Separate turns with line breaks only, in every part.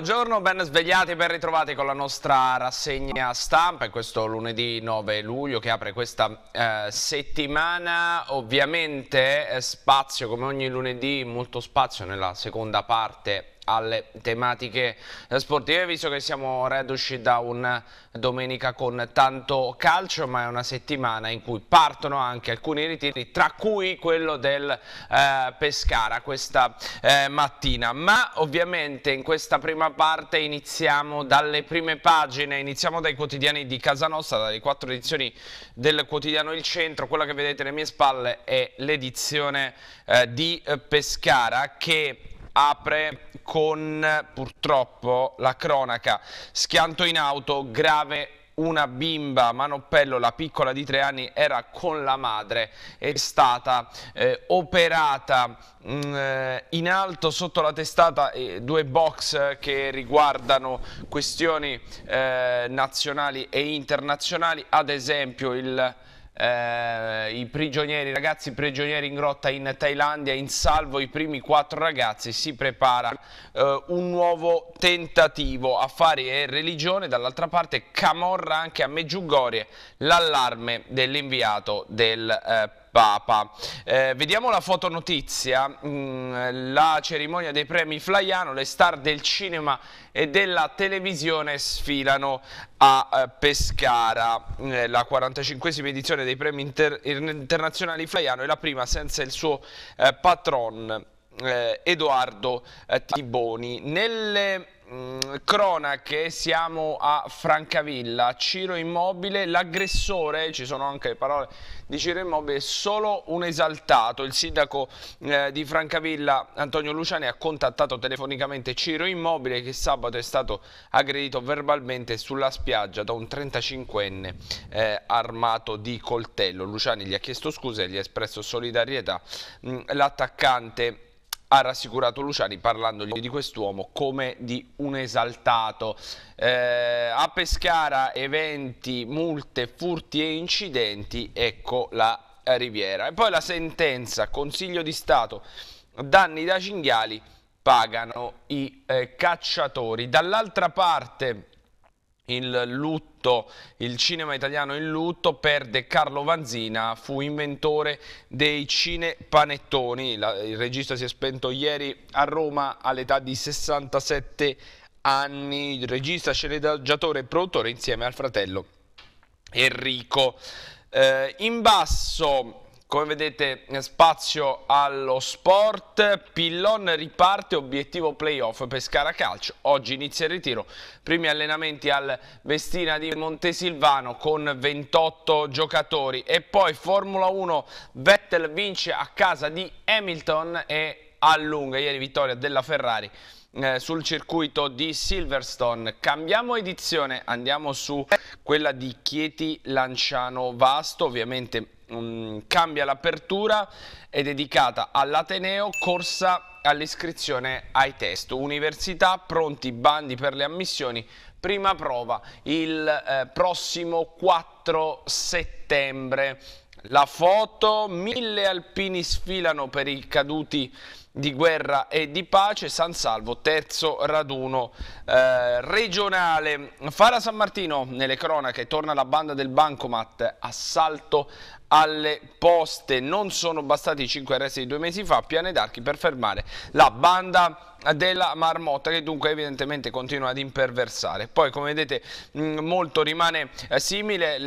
Buongiorno, ben svegliati, ben ritrovati con la nostra rassegna stampa in questo lunedì 9 luglio che apre questa eh, settimana. Ovviamente eh, spazio come ogni lunedì, molto spazio nella seconda parte alle tematiche sportive, visto che siamo reduci da un domenica con tanto calcio, ma è una settimana in cui partono anche alcuni ritiri, tra cui quello del eh, Pescara questa eh, mattina. Ma ovviamente in questa prima parte iniziamo dalle prime pagine, iniziamo dai quotidiani di casa nostra, dalle quattro edizioni del quotidiano Il Centro, quella che vedete alle mie spalle è l'edizione eh, di eh, Pescara che apre con purtroppo la cronaca. Schianto in auto, grave una bimba, Manoppello, la piccola di tre anni, era con la madre, è stata eh, operata mh, mm, eh, in alto sotto la testata eh, due box che riguardano questioni eh, nazionali e internazionali, ad esempio il eh, i prigionieri, ragazzi prigionieri in grotta in Thailandia, in salvo i primi quattro ragazzi, si prepara eh, un nuovo tentativo, affari e religione, dall'altra parte Camorra anche a Meggiugorie, l'allarme dell'inviato del eh, Papa. Eh, vediamo la fotonotizia, mm, la cerimonia dei premi Flaiano, le star del cinema e della televisione sfilano a eh, Pescara, mm, la 45esima edizione dei premi inter internazionali Flaiano è la prima senza il suo eh, patron. Eh, Edoardo Tiboni. Nelle Mm, cronache, siamo a Francavilla, Ciro Immobile, l'aggressore, ci sono anche parole di Ciro Immobile, solo un esaltato. Il sindaco eh, di Francavilla, Antonio Luciani, ha contattato telefonicamente Ciro Immobile che sabato è stato aggredito verbalmente sulla spiaggia da un 35enne eh, armato di coltello. Luciani gli ha chiesto scusa e gli ha espresso solidarietà. Mm, l'attaccante ha rassicurato Luciani parlandogli di quest'uomo come di un esaltato. Eh, a Pescara eventi, multe, furti e incidenti, ecco la Riviera. E poi la sentenza, Consiglio di Stato, danni da cinghiali pagano i eh, cacciatori. Dall'altra parte il lutto, il cinema italiano in lutto, perde Carlo Vanzina, fu inventore dei cine il regista si è spento ieri a Roma all'età di 67 anni, regista, sceneggiatore e produttore insieme al fratello Enrico. Eh, in basso come vedete spazio allo sport, Pillon riparte, obiettivo playoff Pescara Calcio, oggi inizia il ritiro, primi allenamenti al Vestina di Montesilvano con 28 giocatori e poi Formula 1 Vettel vince a casa di Hamilton e allunga ieri vittoria della Ferrari eh, sul circuito di Silverstone. Cambiamo edizione, andiamo su quella di Chieti Lanciano Vasto, ovviamente um, cambia l'apertura, è dedicata all'Ateneo, corsa all'iscrizione ai test. Università, pronti bandi per le ammissioni, prima prova il eh, prossimo 4 settembre. La foto, mille alpini sfilano per i caduti di guerra e di pace, San Salvo, terzo raduno eh, regionale. Fara San Martino nelle cronache, torna la banda del bancomat, assalto alle poste. Non sono bastati i 5 arresti di due mesi fa, Piane d'Archi per fermare la banda della marmotta che dunque evidentemente continua ad imperversare. Poi come vedete mm, molto rimane eh, simile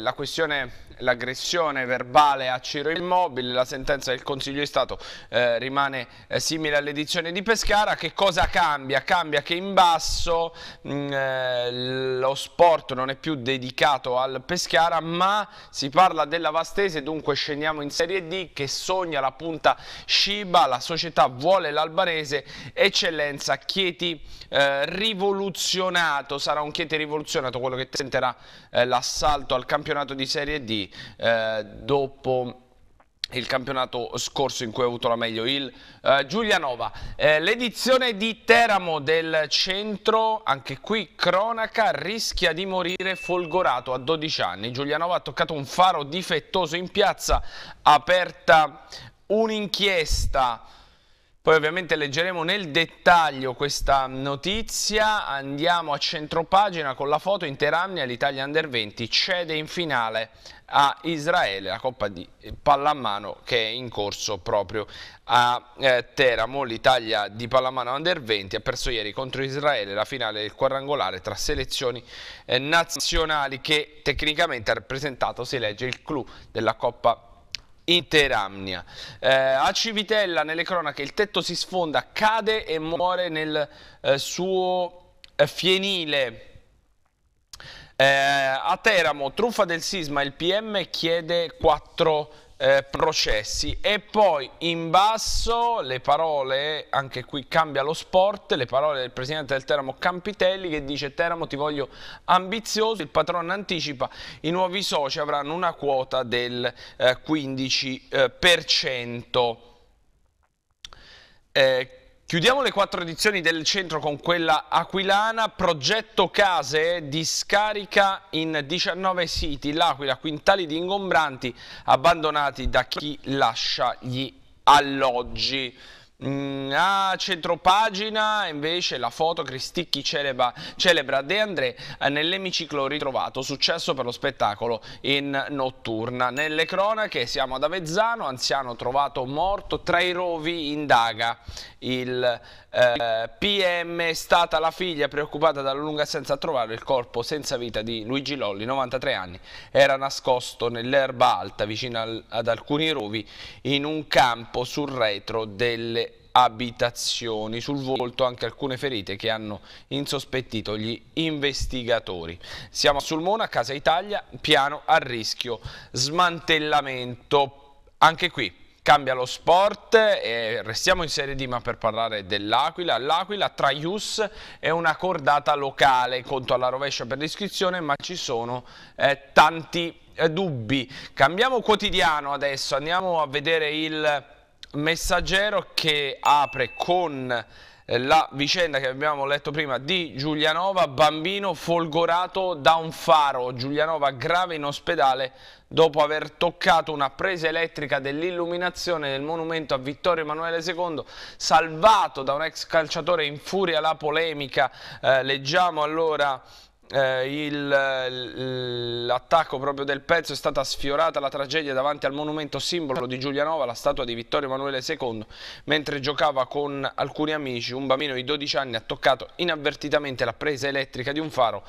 la questione l'aggressione verbale a Ciro Immobile, la sentenza del Consiglio di Stato eh, rimane rimane eh, simile all'edizione di Pescara. Che cosa cambia? Cambia che in basso mh, mm, eh, lo sport non è più dedicato al Pescara, ma si parla della Vastese, dunque scendiamo in Serie D che sogna la punta Sciba, la società vuole l'albanese, eccellenza Chieti eh, rivoluzionato, sarà un Chieti rivoluzionato quello che tenterà eh, l'assalto al campionato di Serie D eh, dopo il campionato scorso in cui ha avuto la meglio il uh, Giulianova. Eh, L'edizione di Teramo del centro, anche qui cronaca, rischia di morire folgorato a 12 anni. Giulianova ha toccato un faro difettoso in piazza, aperta un'inchiesta poi ovviamente leggeremo nel dettaglio questa notizia, andiamo a centropagina con la foto in Teramnia, l'Italia Under 20 cede in finale a Israele la Coppa di Pallamano che è in corso proprio a eh, Teramo, l'Italia di Pallamano Under 20 ha perso ieri contro Israele la finale del quadrangolare tra selezioni eh, nazionali che tecnicamente ha rappresentato, si legge, il clou della Coppa Pallamano Interamnia. Eh, a Civitella, nelle cronache, il tetto si sfonda, cade e muore nel eh, suo eh, fienile. Eh, a Teramo, truffa del sisma, il PM chiede 4 eh, processi e poi in basso le parole, anche qui cambia lo sport, le parole del presidente del Teramo Campitelli che dice Teramo ti voglio ambizioso, il patrono anticipa i nuovi soci avranno una quota del eh, 15%. Eh, Chiudiamo le quattro edizioni del centro con quella aquilana, progetto case di scarica in 19 siti, l'Aquila, quintali di ingombranti abbandonati da chi lascia gli alloggi. Mm, a centropagina invece la foto Cristicchi celebra, celebra De André eh, nell'emiciclo ritrovato, successo per lo spettacolo in notturna. Nelle cronache siamo ad Avezzano, anziano trovato morto tra i rovi indaga il eh, PM è stata la figlia preoccupata dalla lunga assenza a trovare il corpo senza vita di Luigi Lolli, 93 anni, era nascosto nell'erba alta vicino al, ad alcuni rovi in un campo sul retro delle abitazioni, sul volto anche alcune ferite che hanno insospettito gli investigatori. Siamo sul Mona, Casa Italia, piano a rischio smantellamento. Anche qui Cambia lo sport e restiamo in Serie D ma per parlare dell'Aquila. L'Aquila tra Ius è una cordata locale, conto alla rovescia per l'iscrizione ma ci sono eh, tanti eh, dubbi. Cambiamo quotidiano adesso, andiamo a vedere il messaggero che apre con eh, la vicenda che abbiamo letto prima di Giulianova, bambino folgorato da un faro, Giulianova grave in ospedale dopo aver toccato una presa elettrica dell'illuminazione del monumento a Vittorio Emanuele II, salvato da un ex calciatore in furia la polemica. Eh, leggiamo allora eh, l'attacco proprio del pezzo è stata sfiorata la tragedia davanti al monumento simbolo di Giulianova, la statua di Vittorio Emanuele II, mentre giocava con alcuni amici, un bambino di 12 anni ha toccato inavvertitamente la presa elettrica di un faro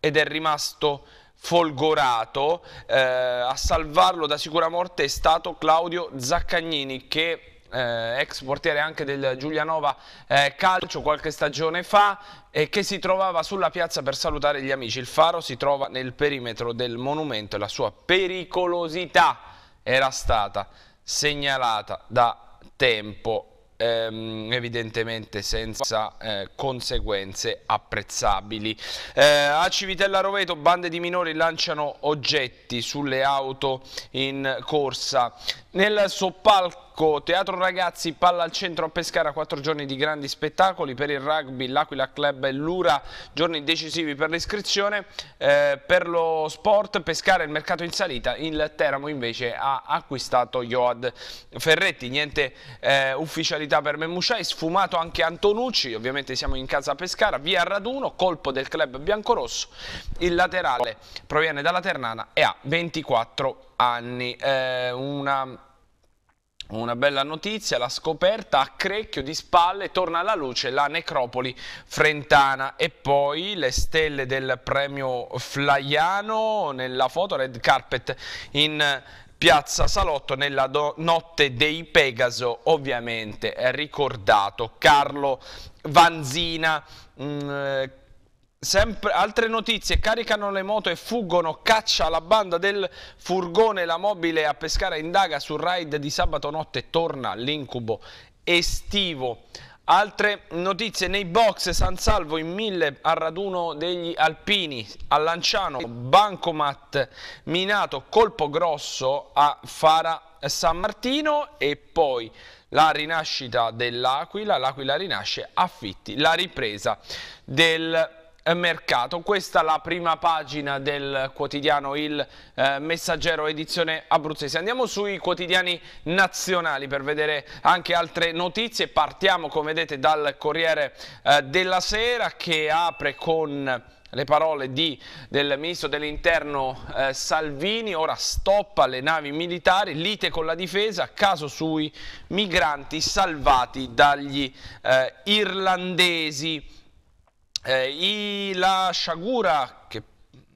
ed è rimasto folgorato, eh, a salvarlo da sicura morte è stato Claudio Zaccagnini che eh, ex portiere anche del Giulianova eh, Calcio qualche stagione fa e che si trovava sulla piazza per salutare gli amici. Il faro si trova nel perimetro del monumento e la sua pericolosità era stata segnalata da tempo ehm, evidentemente senza eh, conseguenze apprezzabili. Eh, a Civitella Roveto bande di minori lanciano oggetti sulle auto in corsa. Nel soppalco Marocco. Teatro Ragazzi, palla al centro a Pescara, quattro giorni di grandi spettacoli per il rugby, l'Aquila Club e l'Ura, giorni decisivi per l'iscrizione. Eh, per lo sport, Pescara e il mercato in salita, il Teramo invece ha acquistato Joad Ferretti. Niente eh, ufficialità per Memusciai, sfumato anche Antonucci, ovviamente siamo in casa a Pescara, via Raduno, colpo del club biancorosso, il laterale proviene dalla Ternana e ha 24 anni. Eh, una una bella notizia, la scoperta a Crecchio di spalle torna alla luce la necropoli frentana e poi le stelle del premio Flaiano nella foto red carpet in Piazza Salotto nella notte dei Pegaso ovviamente è ricordato Carlo Vanzina mh, mm, eh, Sempre, altre notizie, caricano le moto e fuggono, caccia la banda del furgone, la mobile a Pescara indaga sul raid di sabato notte, torna l'incubo estivo. Altre notizie, nei box San Salvo in mille al raduno degli alpini, a Lanciano, Bancomat minato, colpo grosso a Fara San Martino e poi la rinascita dell'Aquila, l'Aquila rinasce, affitti, la ripresa del eh, mercato. Questa è la prima pagina del quotidiano Il eh, Messaggero edizione abruzzese. Andiamo sui quotidiani nazionali per vedere anche altre notizie. Partiamo come vedete dal Corriere eh, della Sera che apre con le parole di, del ministro dell'interno eh, Salvini, ora stoppa le navi militari, lite con la difesa, caso sui migranti salvati dagli eh, irlandesi. Eh, i, la sciagura che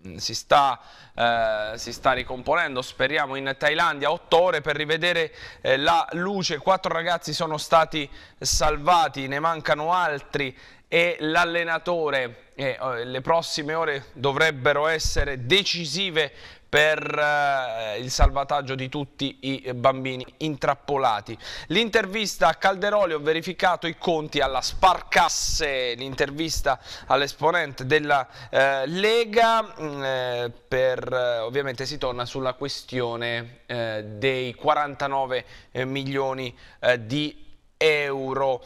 mm, si sta, eh, si sta, ricomponendo, speriamo, in Thailandia, 8 ore per rivedere eh, la luce, quattro ragazzi sono stati salvati, ne mancano altri e l'allenatore eh, oh, le prossime ore dovrebbero essere decisive per eh, il salvataggio di tutti i bambini intrappolati. L'intervista a Calderoli ho verificato i conti alla Sparcasse, l'intervista all'esponente della eh, Lega, mm, eh, per, eh, ovviamente si torna sulla questione eh, dei 49 eh, milioni di euro.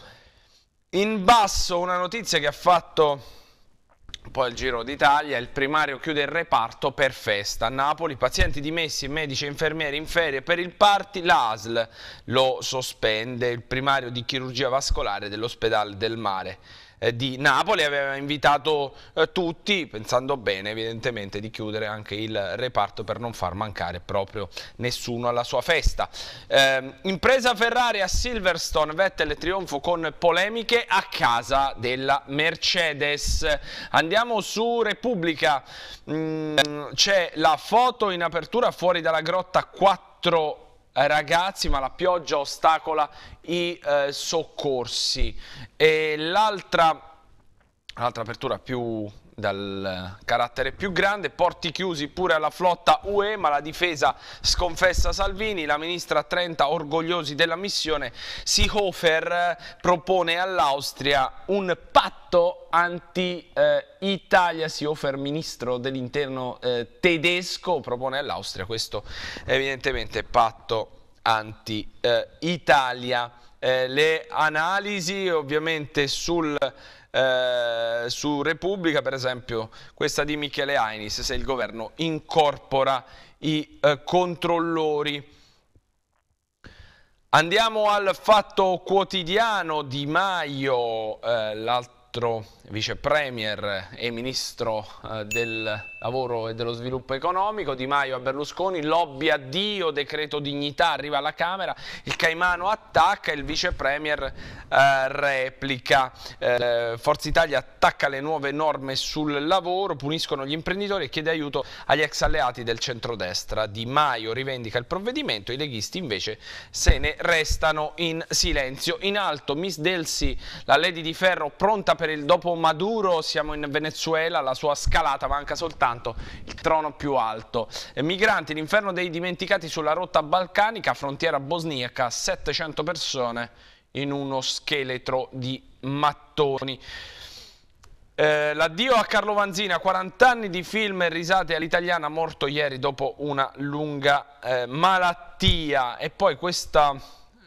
In basso una notizia che ha fatto poi il Giro d'Italia, il primario chiude il reparto per festa. A Napoli, pazienti dimessi, medici e infermieri in ferie per il party, l'ASL lo sospende, il primario di chirurgia vascolare dell'ospedale del mare. Eh, di Napoli, aveva invitato eh, tutti, pensando bene evidentemente di chiudere anche il reparto per non far mancare proprio nessuno alla sua festa. Eh, impresa Ferrari a Silverstone, Vettel trionfo con polemiche a casa della Mercedes. Andiamo su Repubblica, mm, c'è la foto in apertura fuori dalla grotta 4 ragazzi, ma la pioggia ostacola i eh, soccorsi. l'altra apertura più dal carattere più grande, porti chiusi pure alla flotta UE, ma la difesa sconfessa Salvini, la ministra Trenta orgogliosi della missione, Seehofer eh, propone all'Austria un patto anti-Italia, eh, Seehofer ministro dell'interno eh, tedesco propone all'Austria questo evidentemente patto anti-Italia. Eh, eh, le analisi ovviamente sul eh, su Repubblica, per esempio questa di Michele Ainis, se il governo incorpora i eh, controllori. Andiamo al fatto quotidiano di Maio, eh, l'altro vice premier e ministro eh, del lavoro e dello sviluppo economico, Di Maio a Berlusconi, lobby addio, decreto dignità arriva alla Camera, il Caimano attacca, il vice premier eh, replica, eh, Forza Italia attacca le nuove norme sul lavoro, puniscono gli imprenditori e chiede aiuto agli ex alleati del centrodestra, Di Maio rivendica il provvedimento, i leghisti invece se ne restano in silenzio. In alto Miss Delsi, la Lady di Ferro pronta per il dopo Maduro, siamo in Venezuela, la sua scalata manca soltanto soltanto il trono più alto. Eh, migranti, l'inferno dei dimenticati sulla rotta balcanica, frontiera bosniaca, 700 persone in uno scheletro di mattoni. Eh, l'addio a Carlo Vanzina, 40 anni di film e risate all'italiana, morto ieri dopo una lunga eh, malattia. E poi questa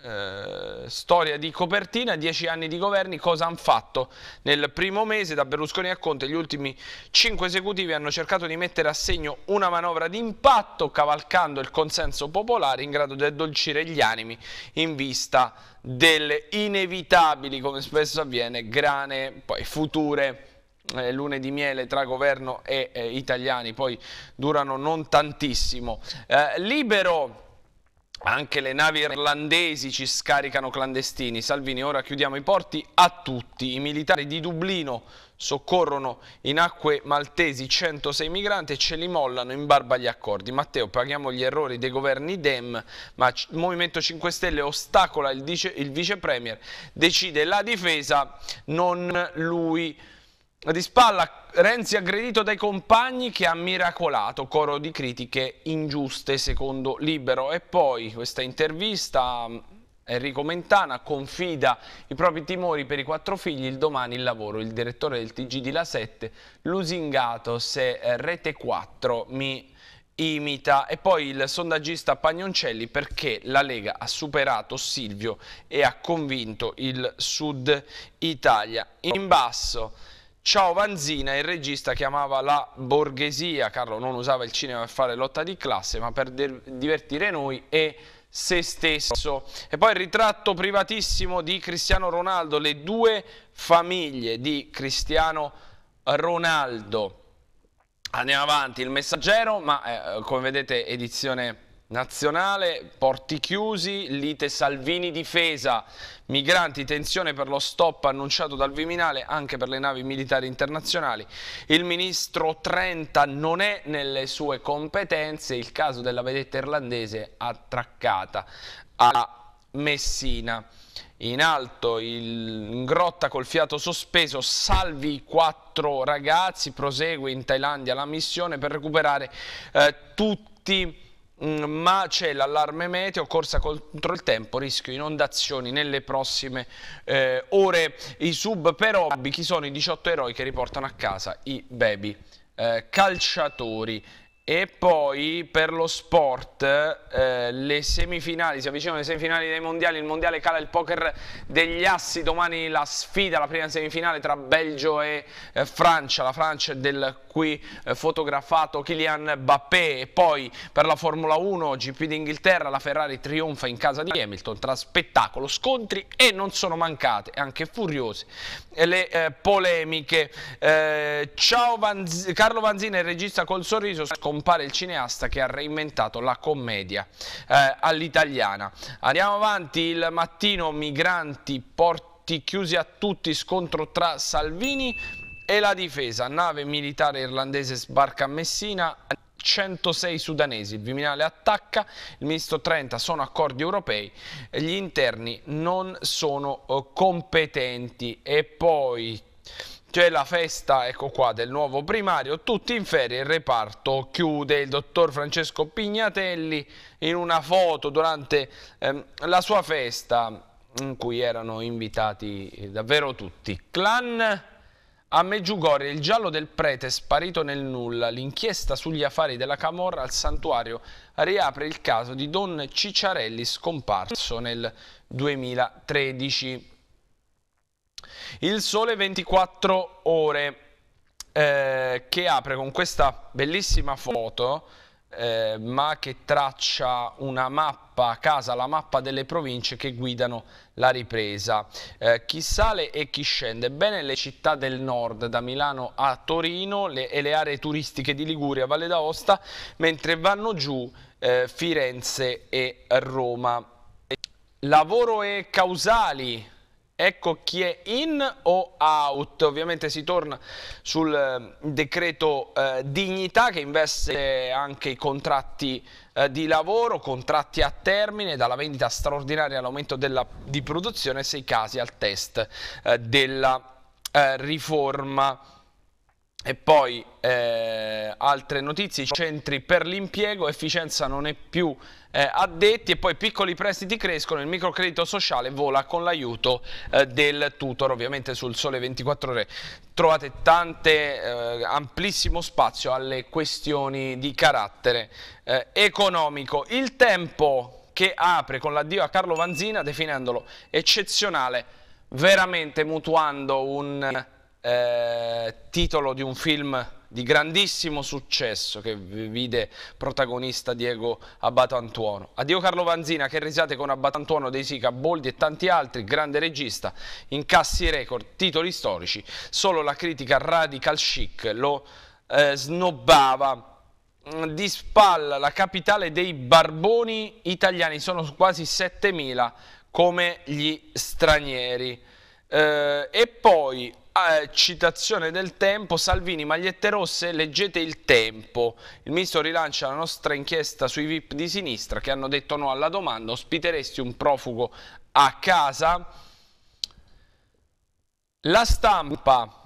eh, storia di copertina, dieci anni di governi, cosa hanno fatto nel primo mese da Berlusconi a Conte, gli ultimi cinque esecutivi hanno cercato di mettere a segno una manovra d'impatto cavalcando il consenso popolare in grado di addolcire gli animi in vista delle inevitabili, come spesso avviene, grane poi future eh, lune di miele tra governo e eh, italiani, poi durano non tantissimo. Eh, libero anche le navi irlandesi ci scaricano clandestini. Salvini, ora chiudiamo i porti a tutti. I militari di Dublino soccorrono in acque maltesi 106 migranti e ce li mollano in barba agli accordi. Matteo, paghiamo gli errori dei governi Dem, ma il Movimento 5 Stelle ostacola il, dice, il vice premier, decide la difesa, non lui. Di spalla Renzi aggredito dai compagni che ha miracolato, coro di critiche ingiuste secondo Libero. E poi questa intervista mm, Enrico Mentana confida i propri timori per i quattro figli, il domani il lavoro. Il direttore del TG di La 7, lusingato se eh, Rete 4 mi imita. E poi il sondaggista Pagnoncelli perché la Lega ha superato Silvio e ha convinto il Sud Italia. In basso... Ciao Vanzina, il regista chiamava la borghesia, Carlo non usava il cinema per fare lotta di classe, ma per divertire noi e se stesso. E poi il ritratto privatissimo di Cristiano Ronaldo, le due famiglie di Cristiano Ronaldo. Andiamo avanti, il messaggero, ma eh, come vedete edizione Nazionale, porti chiusi, lite Salvini difesa, migranti, tensione per lo stop annunciato dal Viminale anche per le navi militari internazionali. Il ministro Trenta non è nelle sue competenze, il caso della vedetta irlandese attraccata a Messina. In alto, il, in grotta col fiato sospeso, salvi i quattro ragazzi, prosegue in Thailandia la missione per recuperare eh, tutti i Mm, ma c'è l'allarme meteo, corsa contro il tempo, rischio inondazioni nelle prossime eh, ore. I sub per hobby, chi sono i 18 eroi che riportano a casa i baby eh, calciatori e poi per lo sport eh, le semifinali, si avvicinano le semifinali dei mondiali, il mondiale cala il poker degli assi, domani la sfida, la prima semifinale tra Belgio e eh, Francia, la Francia del qui eh, fotografato Kylian Bappé e poi per la Formula 1 GP d'Inghilterra la Ferrari trionfa in casa di Hamilton tra spettacolo, scontri e non sono mancate, anche furiose, eh, le eh, polemiche. Eh, ciao Vanz Carlo Vanzina, il regista col sorriso, scom- compare il cineasta che ha reinventato la commedia eh, all'italiana. Andiamo avanti, il mattino migranti porti chiusi a tutti, scontro tra Salvini e la difesa, nave militare irlandese sbarca a Messina, 106 sudanesi, il Viminale attacca, il ministro 30 sono accordi europei, gli interni non sono eh, competenti e poi c'è la festa, ecco qua, del nuovo primario, tutti in ferie, il reparto chiude. Il dottor Francesco Pignatelli in una foto durante ehm, la sua festa in cui erano invitati davvero tutti. Clan a Meggiugorie, il giallo del prete sparito nel nulla, l'inchiesta sugli affari della Camorra al santuario riapre il caso di Don Cicciarelli scomparso nel 2013. Il sole 24 ore eh, che apre con questa bellissima foto eh, ma che traccia una mappa a casa, la mappa delle province che guidano la ripresa. Eh, chi sale e chi scende? Ebbene le città del nord, da Milano a Torino le, e le aree turistiche di Liguria, Valle d'Aosta, mentre vanno giù eh, Firenze e Roma. Lavoro e causali, Ecco chi è in o out. Ovviamente si torna sul eh, decreto eh, dignità che investe anche i contratti eh, di lavoro, contratti a termine, dalla vendita straordinaria all'aumento di produzione, sei casi al test eh, della eh, riforma. E poi eh, altre notizie, centri per l'impiego, efficienza non è più eh, addetti e poi piccoli prestiti crescono, il microcredito sociale vola con l'aiuto eh, del tutor, ovviamente sul sole 24 ore trovate tante, eh, amplissimo spazio alle questioni di carattere eh, economico. Il tempo che apre con l'addio a Carlo Vanzina definendolo eccezionale, veramente mutuando un eh, titolo di un film di grandissimo successo che vide protagonista Diego Abbatantuono. Addio Carlo Vanzina, che risate con Abbatantuono, dei Sica, Boldi e tanti altri, grande regista, incassi record, titoli storici, solo la critica radical chic lo eh, snobbava di spalla la capitale dei barboni italiani, sono quasi 7.000 come gli stranieri. Eh, e poi eh, citazione del tempo, Salvini, magliette rosse, leggete il tempo. Il ministro rilancia la nostra inchiesta sui VIP di sinistra che hanno detto no alla domanda, ospiteresti un profugo a casa? La stampa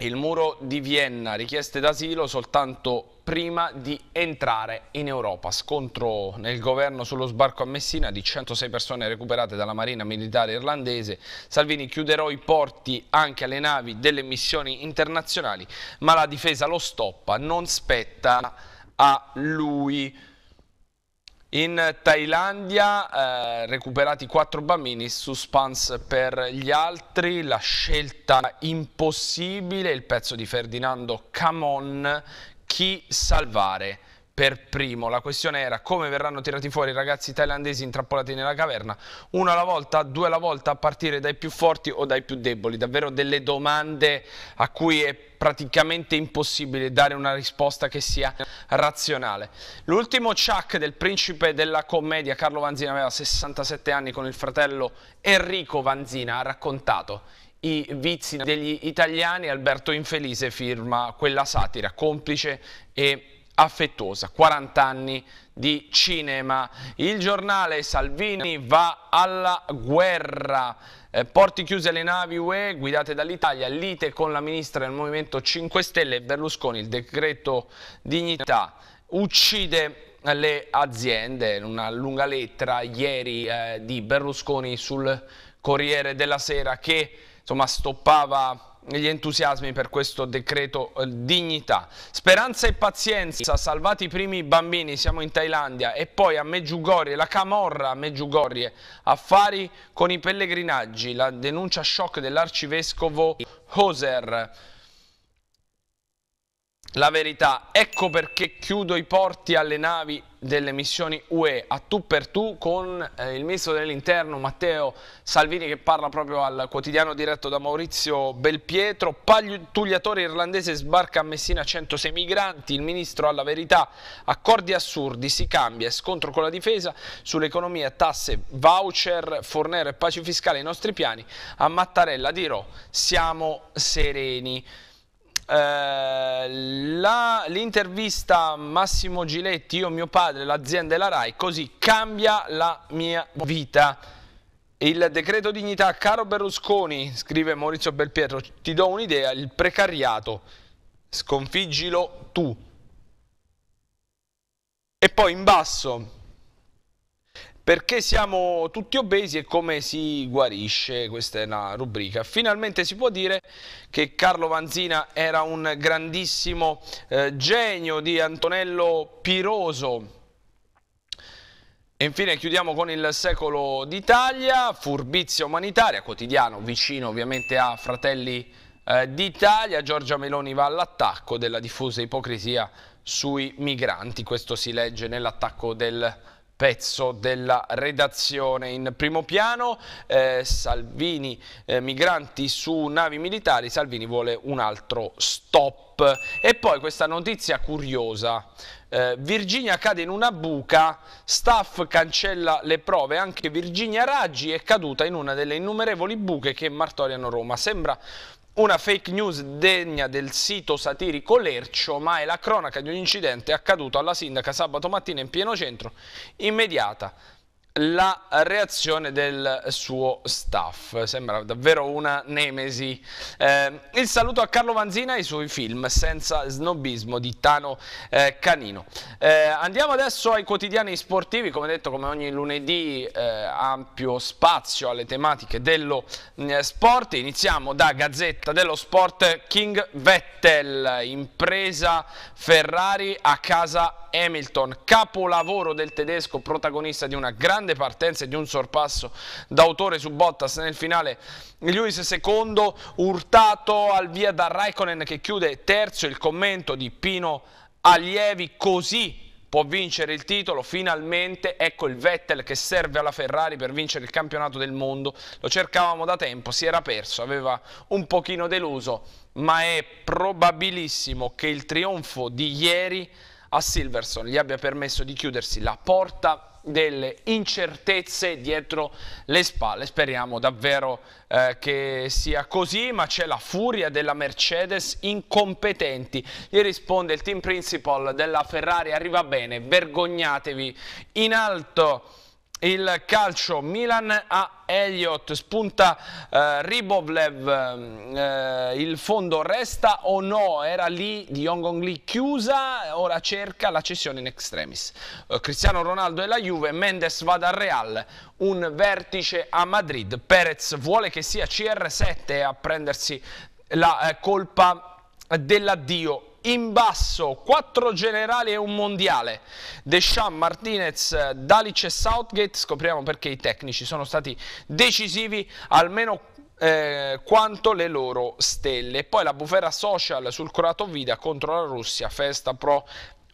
il muro di Vienna, richieste d'asilo soltanto prima di entrare in Europa. Scontro nel governo sullo sbarco a Messina di 106 persone recuperate dalla Marina Militare Irlandese. Salvini chiuderò i porti anche alle navi delle missioni internazionali, ma la difesa lo stoppa, non spetta a lui. In Thailandia eh, recuperati quattro bambini, suspense per gli altri, la scelta impossibile, il pezzo di Ferdinando Camon, chi salvare per primo. La questione era come verranno tirati fuori i ragazzi thailandesi intrappolati nella caverna, uno alla volta, due alla volta, a partire dai più forti o dai più deboli. Davvero delle domande a cui è praticamente impossibile dare una risposta che sia razionale. L'ultimo Chuck del principe della commedia, Carlo Vanzina, aveva 67 anni con il fratello Enrico Vanzina, ha raccontato i vizi degli italiani, Alberto Infelice firma quella satira, complice e affettuosa, 40 anni di cinema. Il giornale Salvini va alla guerra. Eh, porti chiuse le navi UE guidate dall'Italia, lite con la ministra del Movimento 5 Stelle e Berlusconi, il decreto dignità uccide le aziende, una lunga lettera ieri eh, di Berlusconi sul Corriere della Sera che insomma, stoppava gli entusiasmi per questo decreto eh, dignità. Speranza e pazienza, salvati i primi bambini, siamo in Thailandia e poi a Meggiugorie, la camorra a Meggiugorie, affari con i pellegrinaggi, la denuncia shock dell'arcivescovo Hoser la verità. Ecco perché chiudo i porti alle navi delle missioni UE a tu per tu con eh, il ministro dell'interno Matteo Salvini che parla proprio al quotidiano diretto da Maurizio Belpietro Pagliugliatore irlandese sbarca a Messina 106 migranti il ministro alla verità accordi assurdi si cambia scontro con la difesa sull'economia tasse voucher fornero e pace fiscale i nostri piani a Mattarella dirò siamo sereni eh, l'intervista Massimo Giletti, io, mio padre, l'azienda e la RAI, così cambia la mia vita. Il decreto dignità, caro Berlusconi, scrive Maurizio Belpietro, ti do un'idea, il precariato, sconfiggilo tu. E poi in basso, perché siamo tutti obesi e come si guarisce? Questa è una rubrica. Finalmente si può dire che Carlo Vanzina era un grandissimo eh, genio di Antonello Piroso. E infine chiudiamo con il secolo d'Italia, furbizia umanitaria, quotidiano vicino ovviamente a Fratelli eh, d'Italia. Giorgia Meloni va all'attacco della diffusa ipocrisia sui migranti. Questo si legge nell'attacco del pezzo della redazione. In primo piano eh, Salvini, eh, migranti su navi militari, Salvini vuole un altro stop. E poi questa notizia curiosa, eh, Virginia cade in una buca, staff cancella le prove, anche Virginia Raggi è caduta in una delle innumerevoli buche che martoriano Roma. Sembra una fake news degna del sito satirico Lercio, ma è la cronaca di un incidente accaduto alla sindaca sabato mattina in pieno centro, immediata la reazione del suo staff. Sembra davvero una nemesi. Eh, il saluto a Carlo Vanzina e i suoi film senza snobismo di Tano eh, Canino. Eh, andiamo adesso ai quotidiani sportivi, come detto come ogni lunedì eh, ampio spazio alle tematiche dello eh, sport. Iniziamo da Gazzetta dello Sport King Vettel, impresa Ferrari a casa Hamilton, capolavoro del tedesco protagonista di una grande grande partenza e di un sorpasso d'autore su Bottas nel finale Lewis secondo, urtato al via da Raikkonen che chiude terzo il commento di Pino Allievi così può vincere il titolo, finalmente ecco il Vettel che serve alla Ferrari per vincere il campionato del mondo, lo cercavamo da tempo, si era perso, aveva un pochino deluso, ma è probabilissimo che il trionfo di ieri a Silverson gli abbia permesso di chiudersi la porta delle incertezze dietro le spalle. Speriamo davvero eh, che sia così, ma c'è la furia della Mercedes incompetenti. Gli risponde il team principal della Ferrari, arriva bene, vergognatevi. In alto il calcio Milan a Elliott, spunta eh, Ribovlev, eh, il fondo resta o no? Era lì di Hong Kong Lee chiusa, ora cerca la cessione in extremis. Eh, Cristiano Ronaldo e la Juve, Mendes va dal Real, un vertice a Madrid. Perez vuole che sia CR7 a prendersi la eh, colpa dell'addio in basso, quattro generali e un mondiale. Deschamps, Martinez, Dalic e Southgate, scopriamo perché i tecnici sono stati decisivi almeno eh, quanto le loro stelle. poi la bufera social sul croato Vida contro la Russia, Festa Pro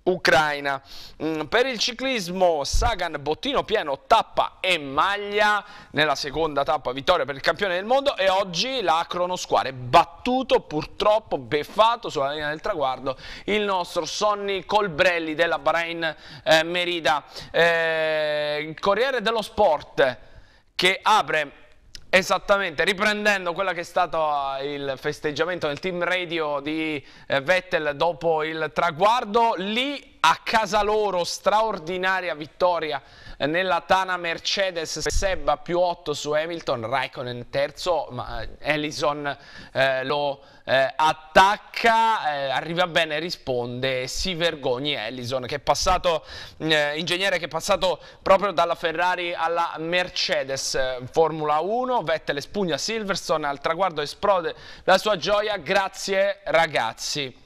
Ucraina. Mm, per il ciclismo Sagan bottino pieno, tappa e maglia nella seconda tappa vittoria per il campione del mondo e oggi la cronosquare battuto purtroppo beffato sulla linea del traguardo il nostro Sonny Colbrelli della Bahrain eh, Merida. Eh, Corriere dello Sport che apre Esattamente, riprendendo quello che è stato eh, il festeggiamento nel team radio di eh, Vettel dopo il traguardo, lì a casa loro, straordinaria vittoria eh, nella Tana Mercedes, Sebba più 8 su Hamilton, Raikkonen terzo, ma eh, Ellison eh, lo eh, attacca, eh, arriva bene, risponde, si vergogni Ellison che è passato, eh, ingegnere che è passato proprio dalla Ferrari alla Mercedes Formula 1, Vettel spugna Silverstone, al traguardo esplode la sua gioia, grazie ragazzi.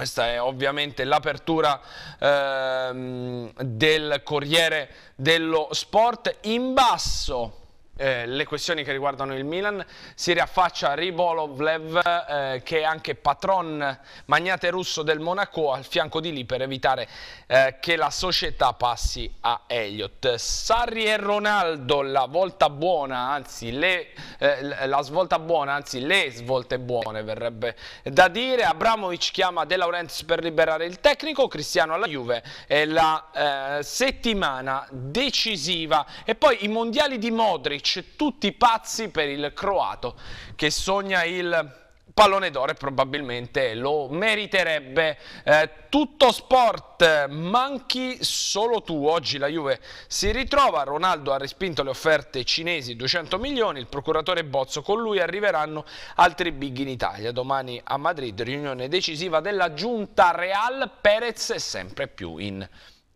Questa è ovviamente l'apertura ehm, del Corriere dello Sport. In basso eh, le questioni che riguardano il Milan. Si riaffaccia Ribolovlev, eh, che è anche patron magnate russo del Monaco, al fianco di lì per evitare eh, che la società passi a Elliott. Sarri e Ronaldo, la volta buona, anzi le, eh, la svolta buona, anzi le svolte buone verrebbe da dire. Abramovic chiama De Laurentiis per liberare il tecnico, Cristiano alla Juve è la eh, settimana decisiva. E poi i mondiali di Modric match tutti pazzi per il croato che sogna il pallone d'oro e probabilmente lo meriterebbe. Eh, tutto sport, manchi solo tu. Oggi la Juve si ritrova, Ronaldo ha respinto le offerte cinesi 200 milioni, il procuratore Bozzo con lui arriveranno altri big in Italia. Domani a Madrid riunione decisiva della giunta Real, Perez è sempre più in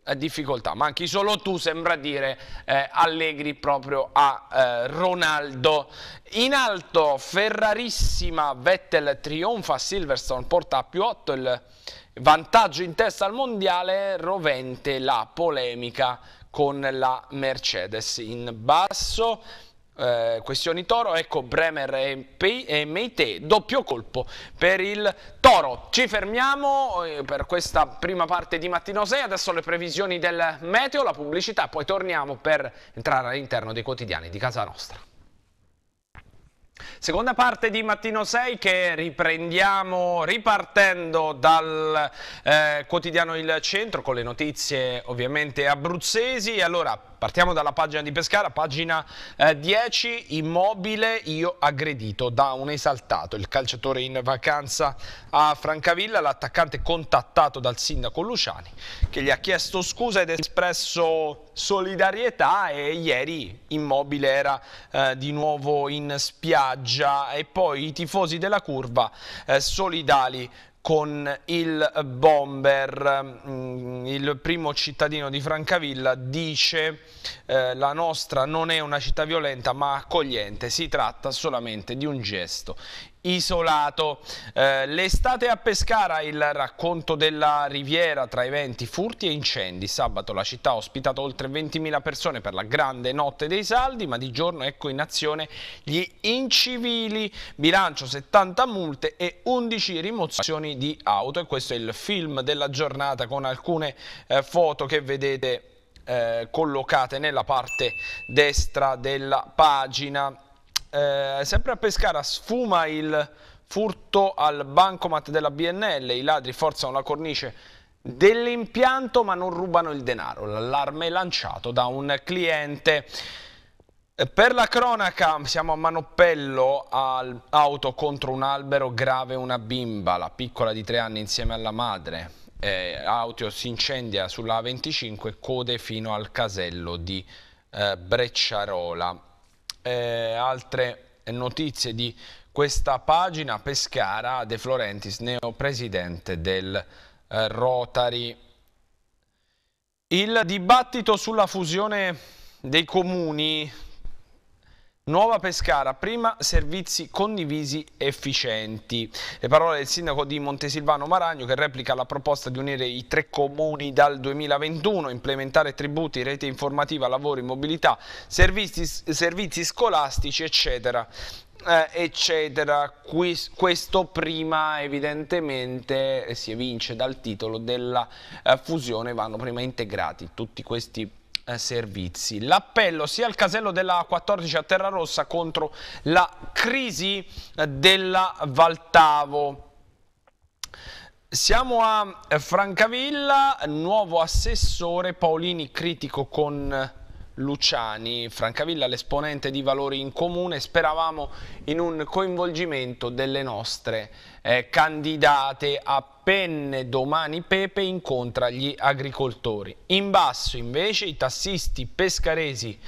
eh, difficoltà, manchi solo tu, sembra dire eh, Allegri proprio a eh, Ronaldo. In alto, ferrarissima, Vettel trionfa a Silverstone, porta a più 8 il vantaggio in testa al mondiale, rovente la polemica con la Mercedes in basso eh, questioni Toro, ecco Bremer e, e Meite, doppio colpo per il Toro. Ci fermiamo eh, per questa prima parte di Mattino 6, adesso le previsioni del meteo, la pubblicità, poi torniamo per entrare all'interno dei quotidiani di casa nostra. Seconda parte di Mattino 6 che riprendiamo ripartendo dal eh, quotidiano Il Centro con le notizie ovviamente abruzzesi. Allora, Partiamo dalla pagina di Pescara, pagina eh, 10, immobile io aggredito da un esaltato, il calciatore in vacanza a Francavilla, l'attaccante contattato dal sindaco Luciani che gli ha chiesto scusa ed espresso solidarietà e ieri immobile era eh, di nuovo in spiaggia e poi i tifosi della curva eh, solidali con il bomber. Mm, il primo cittadino di Francavilla dice eh, la nostra non è una città violenta ma accogliente, si tratta solamente di un gesto isolato. Eh, L'estate a Pescara, il racconto della riviera tra eventi, furti e incendi. Sabato la città ha ospitato oltre 20.000 persone per la grande notte dei saldi, ma di giorno ecco in azione gli incivili. Bilancio 70 multe e 11 rimozioni di auto. E questo è il film della giornata con alcune eh, foto che vedete eh, collocate nella parte destra della pagina eh, sempre a Pescara sfuma il furto al bancomat della BNL, i ladri forzano la cornice dell'impianto ma non rubano il denaro, l'allarme lanciato da un cliente. Eh, per la cronaca siamo a Manoppello, al auto contro un albero, grave una bimba, la piccola di tre anni insieme alla madre. Eh, auto si incendia sulla A25, code fino al casello di eh, Brecciarola eh, altre notizie di questa pagina Pescara De Florentis, neo presidente del eh, Rotari. Il dibattito sulla fusione dei comuni Nuova Pescara, prima servizi condivisi efficienti. Le parole del sindaco di Montesilvano Maragno che replica la proposta di unire i tre comuni dal 2021, implementare tributi, rete informativa, lavori, mobilità, servizi, servizi scolastici eccetera. Eh, eccetera. questo prima evidentemente eh, si evince dal titolo della eh, fusione, vanno prima integrati tutti questi eh, servizi. L'appello sia al casello della 14 a Terra Rossa contro la crisi eh, della Valtavo. Siamo a eh, Francavilla, nuovo assessore Paolini critico con Luciani. Francavilla l'esponente di Valori in Comune, speravamo in un coinvolgimento delle nostre eh, candidate a penne domani Pepe incontra gli agricoltori. In basso invece i tassisti pescaresi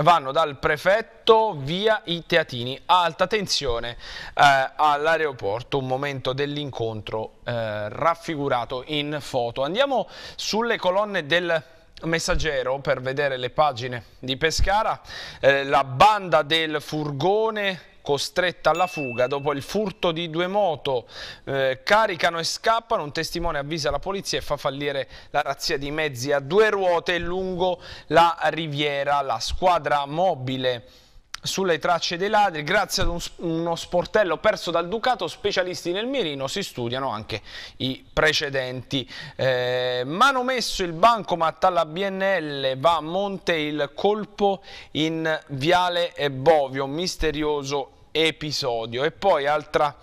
vanno dal prefetto via i teatini alta tensione eh, all'aeroporto un momento dell'incontro eh, raffigurato in foto andiamo sulle colonne del messaggero per vedere le pagine di Pescara, eh, la banda del furgone costretta alla fuga dopo il furto di due moto, eh, caricano e scappano, un testimone avvisa la polizia e fa fallire la razzia di mezzi a due ruote lungo la riviera, la squadra mobile sulle tracce dei ladri, grazie ad un, uno sportello perso dal Ducato, specialisti nel mirino si studiano anche i precedenti. Eh, messo il bancomat alla BNL, va a monte il colpo in Viale e Bovio, misterioso episodio. E poi altra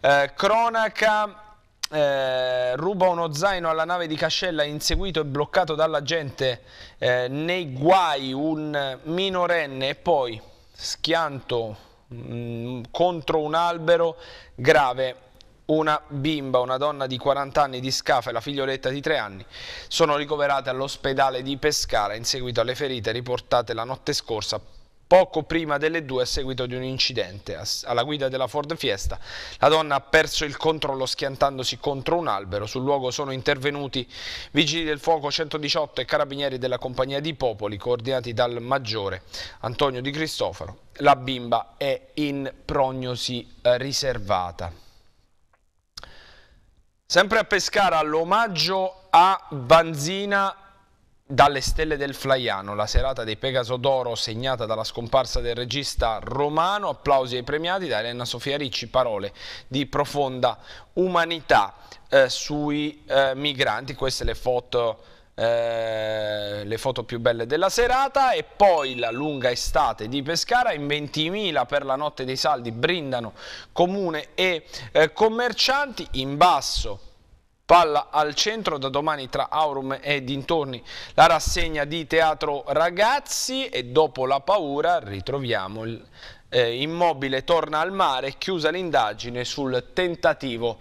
eh, cronaca... Eh, ruba uno zaino alla nave di Cascella inseguito e bloccato dalla gente eh, nei guai un minorenne e poi schianto mh, mm, contro un albero grave una bimba, una donna di 40 anni di Scafa e la figlioletta di 3 anni sono ricoverate all'ospedale di Pescara in seguito alle ferite riportate la notte scorsa poco prima delle 2 a seguito di un incidente alla guida della Ford Fiesta. La donna ha perso il controllo schiantandosi contro un albero. Sul luogo sono intervenuti vigili del fuoco 118 e carabinieri della compagnia di Popoli, coordinati dal maggiore Antonio Di Cristoforo. La bimba è in prognosi eh, riservata. Sempre a Pescara l'omaggio a Banzina dalle stelle del Flaiano, la serata dei Pegaso d'Oro segnata dalla scomparsa del regista romano, applausi ai premiati da Elena Sofia Ricci, parole di profonda umanità eh, sui eh, migranti, queste le foto, eh, le foto più belle della serata e poi la lunga estate di Pescara in 20.000 per la notte dei saldi brindano comune e eh, commercianti in basso Palla al centro, da domani tra Aurum e dintorni la rassegna di teatro ragazzi e dopo la paura ritroviamo il eh, immobile torna al mare, chiusa l'indagine sul tentativo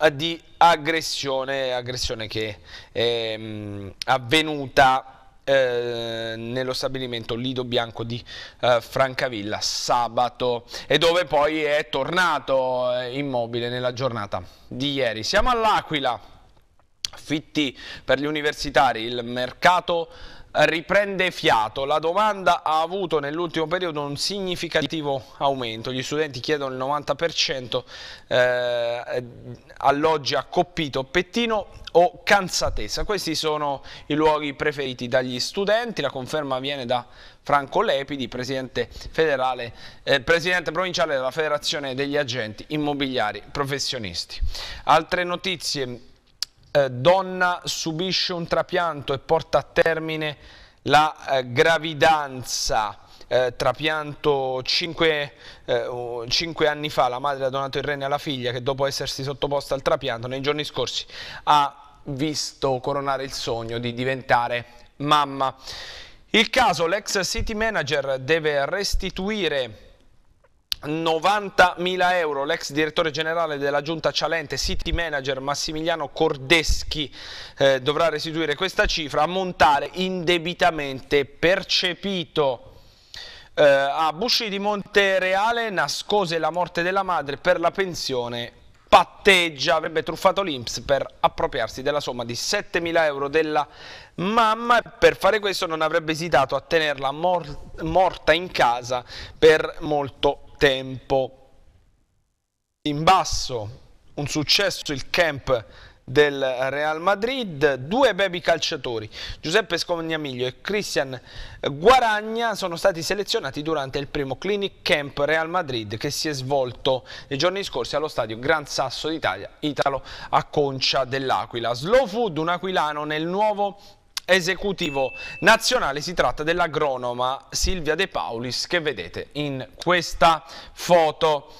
eh, di aggressione, aggressione che è mh, mm, avvenuta eh, nello stabilimento Lido Bianco di eh, Francavilla sabato e dove poi è tornato eh, immobile nella giornata di ieri. Siamo all'Aquila, fitti per gli universitari, il mercato riprende fiato. La domanda ha avuto nell'ultimo periodo un significativo aumento. Gli studenti chiedono il 90% eh, alloggi a Coppito, Pettino o Canzatesa. Questi sono i luoghi preferiti dagli studenti. La conferma viene da Franco Lepidi, presidente, federale, eh, presidente provinciale della Federazione degli Agenti Immobiliari Professionisti. Altre notizie eh, donna subisce un trapianto e porta a termine la eh, gravidanza. Eh, trapianto 5, eh, 5, anni fa, la madre ha donato il rene alla figlia che dopo essersi sottoposta al trapianto nei giorni scorsi ha visto coronare il sogno di diventare mamma. Il caso, l'ex city manager deve restituire 90.000 euro l'ex direttore generale della giunta Cialente, city manager Massimiliano Cordeschi eh, dovrà restituire questa cifra a montare indebitamente percepito eh, a Busci di Montereale nascose la morte della madre per la pensione patteggia, avrebbe truffato l'Inps per appropriarsi della somma di 7.000 euro della mamma e per fare questo non avrebbe esitato a tenerla mor morta in casa per molto tempo tempo in basso un successo il camp del Real Madrid, due baby calciatori, Giuseppe Scognamiglio e Cristian Guaragna sono stati selezionati durante il primo Clinic Camp Real Madrid che si è svolto nei giorni scorsi allo stadio Gran Sasso d'Italia, Italo a Concia dell'Aquila. Slow Food, un aquilano nel nuovo esecutivo nazionale. Si tratta dell'agronoma Silvia De Paulis che vedete in questa foto.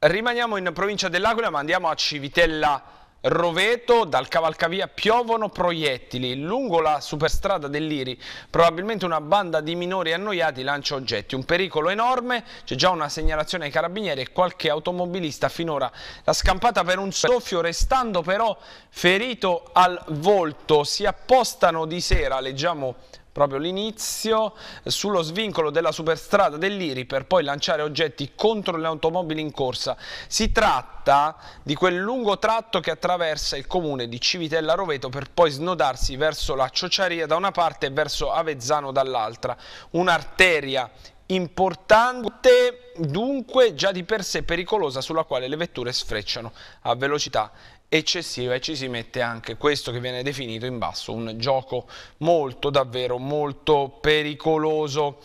Rimaniamo in provincia dell'Aquila ma andiamo a Civitella Roveto, dal Cavalcavia piovono proiettili, lungo la superstrada dell'Iri probabilmente una banda di minori annoiati lancia oggetti, un pericolo enorme, c'è già una segnalazione ai carabinieri e qualche automobilista finora la scampata per un soffio restando però ferito al volto, si appostano di sera, leggiamo proprio l'inizio, eh, sullo svincolo della superstrada dell'Iri per poi lanciare oggetti contro le automobili in corsa. Si tratta di quel lungo tratto che attraversa il comune di Civitella Roveto per poi snodarsi verso la Ciociaria da una parte e verso Avezzano dall'altra. Un'arteria importante dunque già di per sé pericolosa sulla quale le vetture sfrecciano a velocità eccessiva e ci si mette anche questo che viene definito in basso un gioco molto davvero molto pericoloso.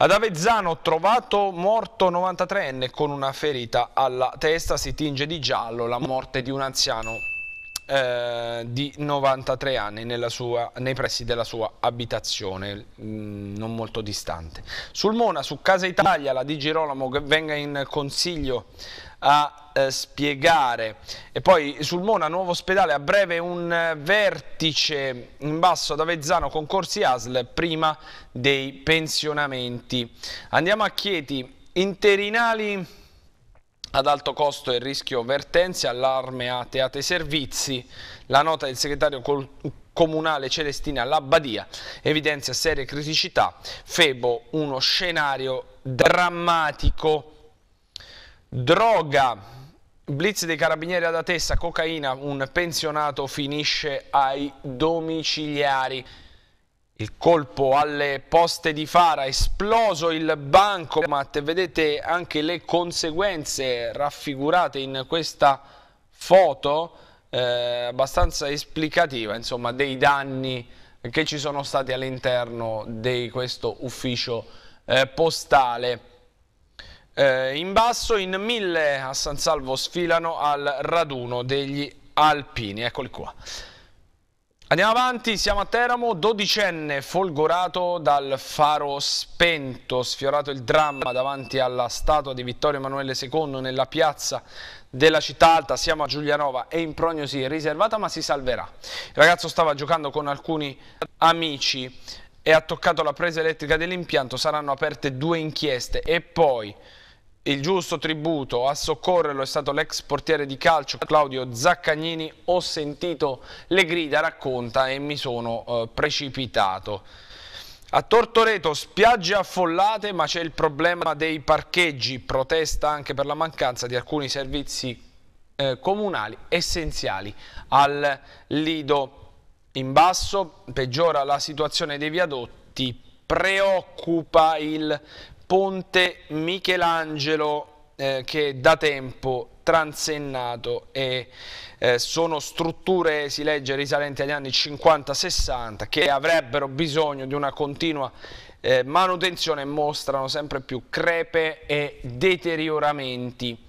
Ad Avezzano trovato morto 93enne con una ferita alla testa, si tinge di giallo la morte di un anziano eh, di 93 anni sua, nei pressi della sua abitazione, mh, mm, non molto distante. sul Mona su Casa Italia, la di Girolamo che venga in consiglio a eh, spiegare. E poi sul Mona, nuovo ospedale, a breve un eh, vertice in basso ad Avezzano, concorsi ASL prima dei pensionamenti. Andiamo a Chieti, interinali ad alto costo e rischio vertenze, allarme a teate servizi, la nota del segretario comunale Celestina Labbadia evidenzia serie criticità, Febo uno scenario drammatico Droga, blitz dei carabinieri ad Atessa, cocaina, un pensionato finisce ai domiciliari. Il colpo alle poste di Fara, esploso il banco. vedete anche le conseguenze raffigurate in questa foto eh, abbastanza esplicativa insomma, dei danni che ci sono stati all'interno di questo ufficio eh, postale eh, in basso, in mille a San Salvo sfilano al raduno degli alpini, eccoli qua. Andiamo avanti, siamo a Teramo, dodicenne folgorato dal faro spento, sfiorato il dramma davanti alla statua di Vittorio Emanuele II nella piazza della città alta, siamo a Giulianova, è in prognosi riservata ma si salverà. Il ragazzo stava giocando con alcuni amici e ha toccato la presa elettrica dell'impianto, saranno aperte due inchieste e poi il giusto tributo a soccorrerlo è stato l'ex portiere di calcio Claudio Zaccagnini. Ho sentito le grida, racconta, e mi sono eh, precipitato. A Tortoreto spiagge affollate ma c'è il problema dei parcheggi, protesta anche per la mancanza di alcuni servizi eh, comunali essenziali al lido in basso, peggiora la situazione dei viadotti, preoccupa il ponte Michelangelo eh, che da tempo transennato e eh, sono strutture, si legge, risalenti agli anni 50-60 che avrebbero bisogno di una continua eh, manutenzione e mostrano sempre più crepe e deterioramenti.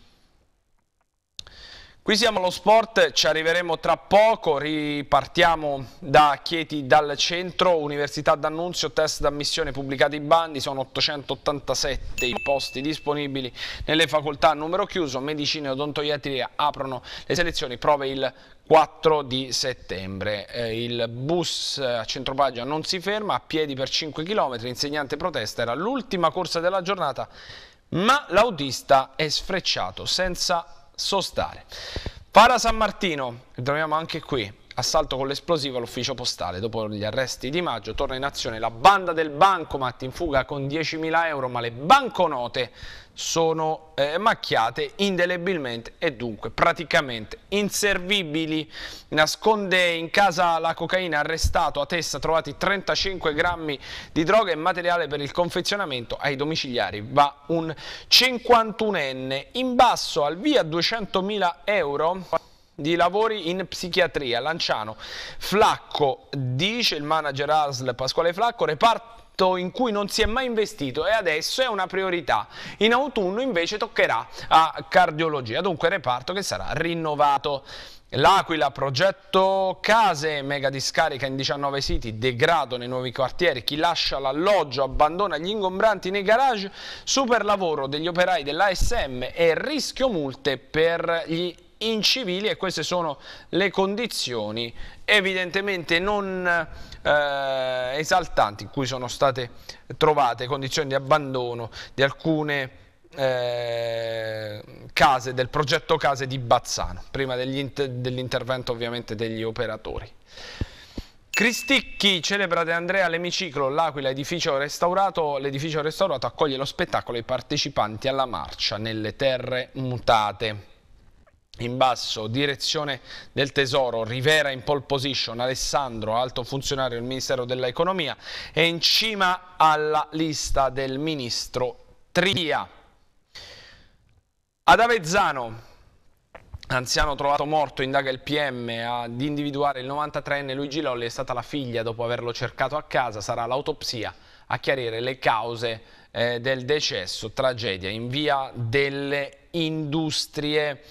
Qui siamo allo sport, ci arriveremo tra poco, ripartiamo da Chieti dal centro, Università d'Annunzio, test d'ammissione pubblicati i bandi, sono 887 i posti disponibili nelle facoltà a numero chiuso, medicina e odontoiatria aprono le selezioni, prove il 4 di settembre. Eh, il bus a centropaggia non si ferma, a piedi per 5 km, insegnante protesta, era l'ultima corsa della giornata, ma l'autista è sfrecciato senza sostare. Para San Martino, troviamo anche qui, assalto con l'esplosivo all'ufficio postale. Dopo gli arresti di maggio torna in azione la banda del bancomat in fuga con 10.000 euro, ma le banconote sono eh, macchiate indelebilmente e dunque praticamente inservibili. Nasconde in casa la cocaina, arrestato a testa trovati 35 grammi di droga e materiale per il confezionamento ai domiciliari. Va un 51enne in basso al via 200.000 euro di lavori in psichiatria, Lanciano, Flacco, dice il manager ASL Pasquale Flacco, reparto fatto in cui non si è mai investito e adesso è una priorità. In autunno invece toccherà a cardiologia, dunque reparto che sarà rinnovato. L'Aquila, progetto case, mega discarica in 19 siti, degrado nei nuovi quartieri, chi lascia l'alloggio abbandona gli ingombranti nei garage, super lavoro degli operai dell'ASM e rischio multe per gli incivili e queste sono le condizioni evidentemente non eh, esaltanti in cui sono state trovate condizioni di abbandono di alcune eh, case del progetto case di Bazzano prima dell'intervento dell ovviamente degli operatori. Cristicchi celebra De Andrea l'emiciclo, l'Aquila edificio restaurato, l'edificio restaurato accoglie lo spettacolo e i partecipanti alla marcia nelle terre mutate in basso, direzione del Tesoro, Rivera in pole position, Alessandro, alto funzionario del Ministero dell'Economia e in cima alla lista del Ministro Tria. Ad Avezzano, anziano trovato morto, indaga il PM ad individuare il 93enne Luigi Lolli, è stata la figlia dopo averlo cercato a casa, sarà l'autopsia a chiarire le cause eh, del decesso, tragedia in via delle industrie.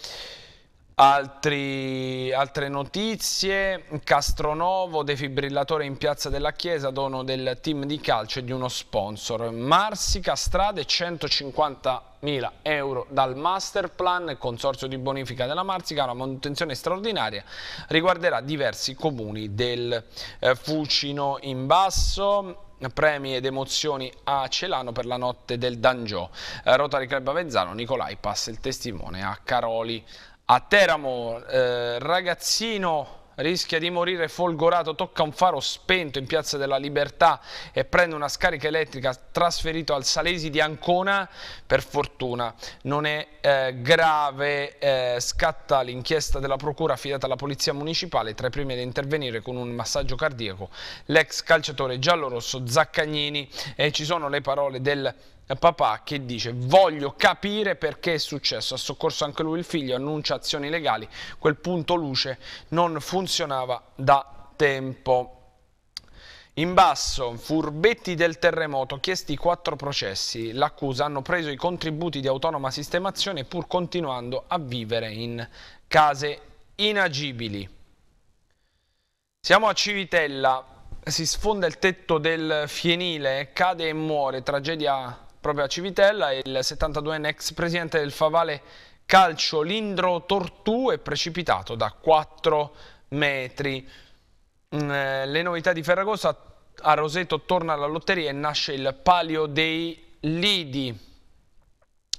Altri, altre notizie, Castronovo, defibrillatore in piazza della Chiesa, dono del team di calcio e di uno sponsor. Marsica, strade, 150.000 euro dal Masterplan, consorzio di bonifica della Marsica, una manutenzione straordinaria, riguarderà diversi comuni del eh, Fucino in basso premi ed emozioni a Celano per la notte del Dangiò. Eh, Rotary Club Avezzano, Nicolai passa il testimone a Caroli a Teramo, eh, ragazzino rischia di morire folgorato, tocca un faro spento in Piazza della Libertà e prende una scarica elettrica trasferito al Salesi di Ancona, per fortuna non è eh, grave, eh, scatta l'inchiesta della procura affidata alla polizia municipale, tra i primi ad intervenire con un massaggio cardiaco l'ex calciatore giallorosso Zaccagnini e ci sono le parole del papà che dice voglio capire perché è successo, ha soccorso anche lui il figlio, annuncia azioni legali, quel punto luce non funzionava da tempo. In basso, furbetti del terremoto, chiesti quattro processi, l'accusa hanno preso i contributi di autonoma sistemazione pur continuando a vivere in case inagibili. Siamo a Civitella, si sfonda il tetto del fienile, cade e muore, tragedia proprio a Civitella, il 72enne ex presidente del Favale Calcio Lindro Tortù è precipitato da 4 metri. Mm, eh, le novità di Ferragosta, a Roseto torna alla lotteria e nasce il Palio dei Lidi.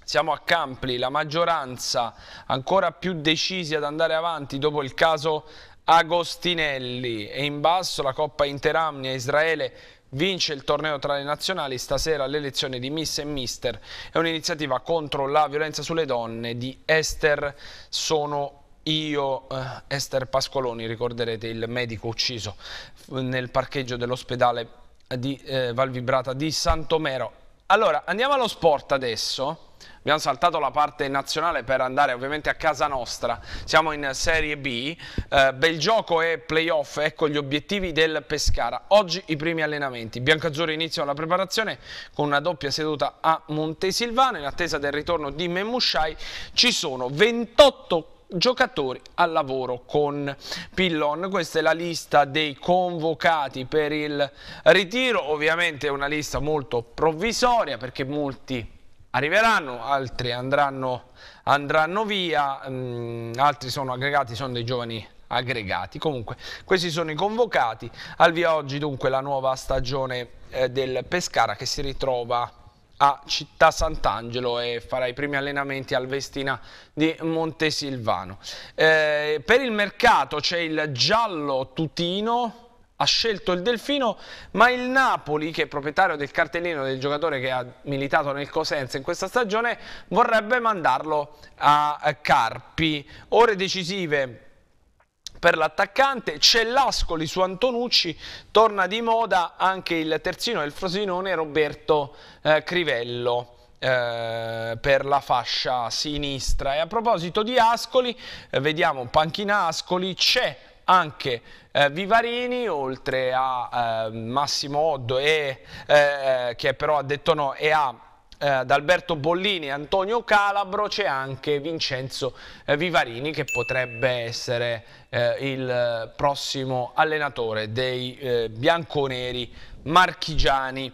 Siamo a Campli, la maggioranza ancora più decisi ad andare avanti dopo il caso Agostinelli e in basso la Coppa Interamnia Israele Vince il torneo tra le nazionali, stasera l'elezione di Miss e Mister. È un'iniziativa contro la violenza sulle donne di Esther Sono io, eh, Esther Pascoloni ricorderete il medico ucciso nel parcheggio dell'ospedale di eh, Valvibrata di Santomero. Allora, andiamo allo sport adesso. Abbiamo saltato la parte nazionale per andare ovviamente a casa nostra. Siamo in Serie B, eh, bel gioco e playoff, ecco gli obiettivi del Pescara. Oggi i primi allenamenti. Biancazzurri iniziano la preparazione con una doppia seduta a Montesilvano in attesa del ritorno di Memushai. Ci sono 28 giocatori al lavoro con Pillon. Questa è la lista dei convocati per il ritiro, ovviamente è una lista molto provvisoria perché molti arriveranno, altri andranno, andranno via, mh, mm, altri sono aggregati, sono dei giovani aggregati. Comunque questi sono i convocati, al via oggi dunque la nuova stagione eh, del Pescara che si ritrova a Città Sant'Angelo e farà i primi allenamenti al Vestina di Montesilvano. Eh, per il mercato c'è il giallo tutino ha scelto il Delfino, ma il Napoli, che è proprietario del cartellino del giocatore che ha militato nel Cosenza in questa stagione, vorrebbe mandarlo a Carpi. Ore decisive per l'attaccante, c'è l'Ascoli su Antonucci, torna di moda anche il terzino del Frosinone Roberto eh, Crivello. Eh, per la fascia sinistra e a proposito di Ascoli eh, vediamo panchina Ascoli c'è anche eh, Vivarini, oltre a eh, Massimo Oddo, e, eh, eh che però ha detto no, e a eh, ad Alberto Bollini e Antonio Calabro c'è anche Vincenzo eh, Vivarini che potrebbe essere il prossimo allenatore dei bianconeri marchigiani.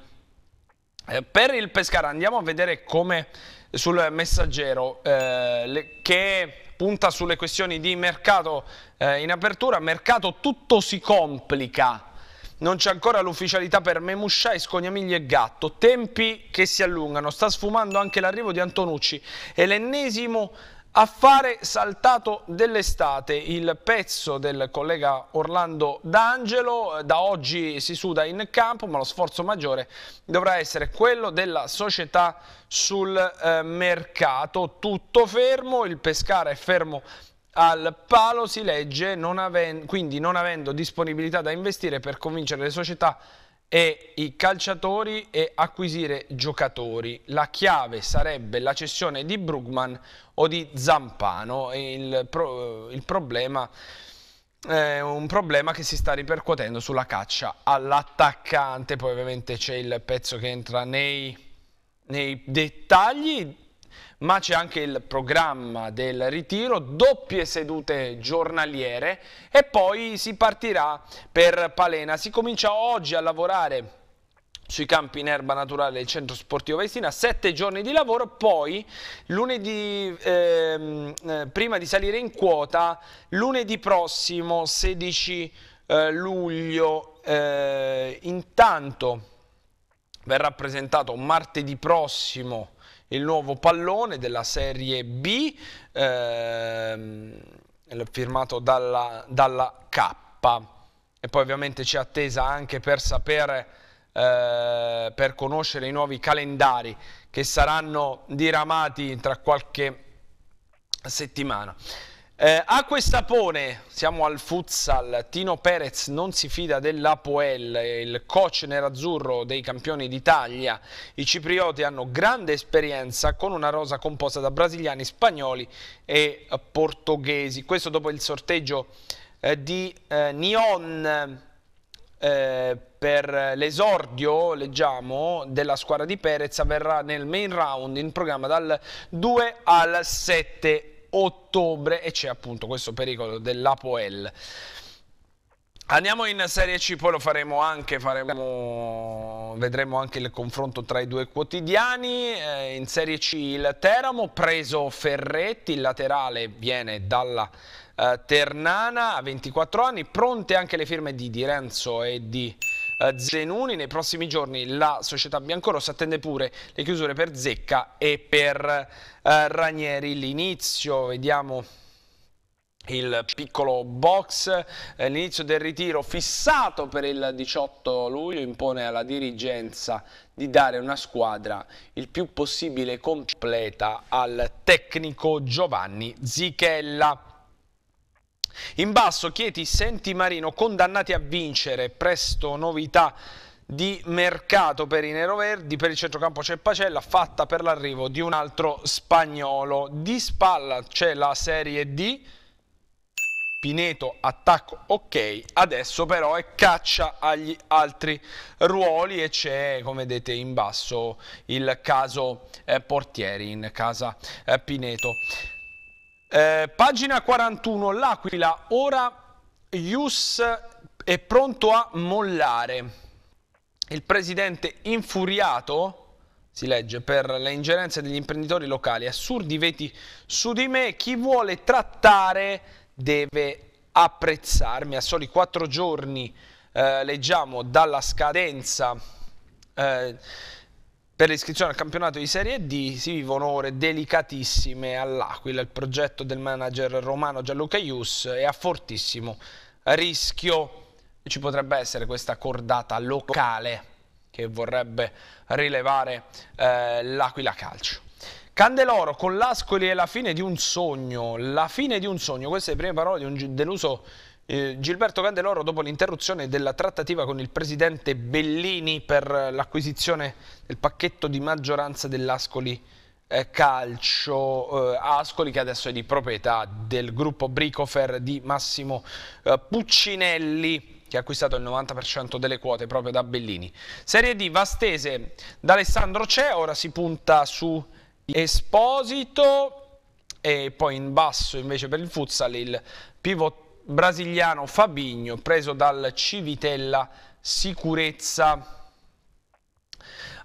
per il Pescara andiamo a vedere come sul messaggero che punta sulle questioni di mercato eh, in apertura, mercato tutto si complica. Non c'è ancora l'ufficialità per Memusciai, Scognamigli e Gatto. Tempi che si allungano. Sta sfumando anche l'arrivo di Antonucci. È l'ennesimo Affare saltato dell'estate, il pezzo del collega Orlando D'Angelo, da oggi si suda in campo ma lo sforzo maggiore dovrà essere quello della società sul eh, mercato, tutto fermo, il Pescara è fermo al palo, si legge non quindi non avendo disponibilità da investire per convincere le società e i calciatori e acquisire giocatori. La chiave sarebbe la cessione di Brugman o di Zampano. Il, pro, il problema è eh, un problema che si sta ripercuotendo sulla caccia all'attaccante. Poi ovviamente c'è il pezzo che entra nei, nei dettagli ma c'è anche il programma del ritiro, doppie sedute giornaliere e poi si partirà per Palena. Si comincia oggi a lavorare sui campi in erba naturale del centro sportivo Vestina, sette giorni di lavoro, poi lunedì, ehm, eh, prima di salire in quota, lunedì prossimo 16 eh, luglio, eh, intanto verrà presentato martedì prossimo il nuovo pallone della Serie B ehm, firmato dalla, dalla K. E poi ovviamente c'è attesa anche per sapere, eh, per conoscere i nuovi calendari che saranno diramati tra qualche settimana. Eh, acqua e sapone, siamo al futsal, Tino Perez non si fida dell'Apoel, il coach nerazzurro dei campioni d'Italia. I ciprioti hanno grande esperienza con una rosa composta da brasiliani, spagnoli e portoghesi. Questo dopo il sorteggio eh, di eh, Nion eh, per l'esordio, leggiamo, della squadra di Perez avverrà nel main round in programma dal 2 al 7 ottobre e c'è appunto questo pericolo dell'Apoel. Andiamo in Serie C, poi lo faremo anche, faremo, vedremo anche il confronto tra i due quotidiani. Eh, in Serie C il Teramo, preso Ferretti, il laterale viene dalla eh, Ternana a 24 anni, pronte anche le firme di Direnzo e di... Eh, Zenuni. Nei prossimi giorni la società biancorossa attende pure le chiusure per Zecca e per eh, Ranieri. L'inizio, vediamo il piccolo box, eh, l'inizio del ritiro fissato per il 18 luglio impone alla dirigenza di dare una squadra il più possibile completa al tecnico Giovanni Zichella. In basso Chieti, Senti Marino condannati a vincere, presto novità di mercato per i neroverdi, per il centrocampo c'è Pacella, fatta per l'arrivo di un altro spagnolo. Di spalla c'è la Serie D, Pineto attacco ok, adesso però è caccia agli altri ruoli e c'è come vedete in basso il caso eh, portieri in casa eh, Pineto. Eh, pagina 41, l'Aquila, ora Ius è pronto a mollare. Il presidente infuriato si legge, per le ingerenze degli imprenditori locali, assurdi veti su di me, chi vuole trattare deve apprezzarmi. A soli quattro giorni, eh, leggiamo, dalla scadenza eh, per l'iscrizione al campionato di Serie D si vivono ore delicatissime all'Aquila. Il progetto del manager romano Gianluca Ius è a fortissimo rischio. Ci potrebbe essere questa cordata locale che vorrebbe rilevare eh, l'Aquila Calcio. Candeloro con l'Ascoli è la fine di un sogno, la fine di un sogno, queste sono le prime parole di un deluso eh, Gilberto Candeloro, dopo l'interruzione della trattativa con il presidente Bellini per l'acquisizione del pacchetto di maggioranza dell'Ascoli eh, Calcio, eh, Ascoli che adesso è di proprietà del gruppo Bricofer di Massimo Puccinelli che ha acquistato il 90% delle quote proprio da Bellini. Serie D Vastese da Alessandro C'è, ora si punta su Esposito e poi in basso invece per il futsal il pivot brasiliano Fabinho preso dal Civitella Sicurezza.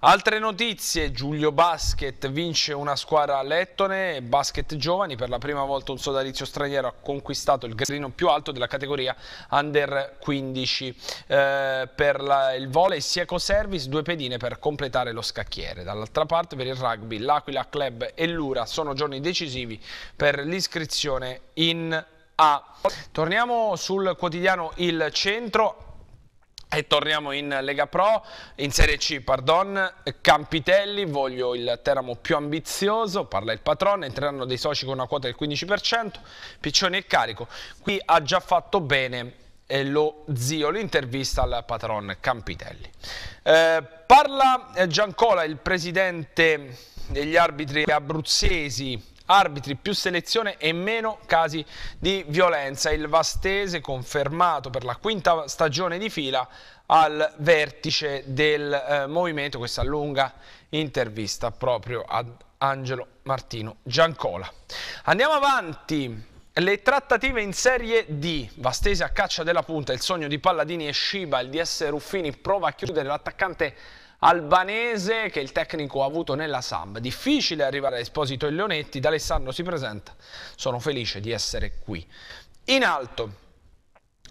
Altre notizie, Giulio Basket vince una squadra lettone, Basket Giovani, per la prima volta un sodalizio straniero ha conquistato il gradino più alto della categoria Under 15. Eh, per la, il volley Sieco Service, due pedine per completare lo scacchiere. Dall'altra parte per il rugby, l'Aquila Club e l'Ura sono giorni decisivi per l'iscrizione in a... Torniamo sul quotidiano Il Centro, e torniamo in Lega Pro, in Serie C, pardon, Campitelli, voglio il Teramo più ambizioso, parla il patrono, entreranno dei soci con una quota del 15%, Piccioni e Carico, qui ha già fatto bene eh, lo zio, l'intervista al patron Campitelli. Eh, parla eh, Giancola, il presidente degli arbitri abruzzesi, arbitri più selezione e meno casi di violenza. Il Vastese confermato per la quinta stagione di fila al vertice del eh, movimento, questa lunga intervista proprio ad Angelo Martino Giancola. Andiamo avanti. Le trattative in Serie D, Vastese a caccia della punta, il sogno di Palladini e Sciba, il DS Ruffini prova a chiudere l'attaccante albanese che il tecnico ha avuto nella Samp. Difficile arrivare a Esposito e Leonetti, D'Alessandro si presenta, sono felice di essere qui. In alto,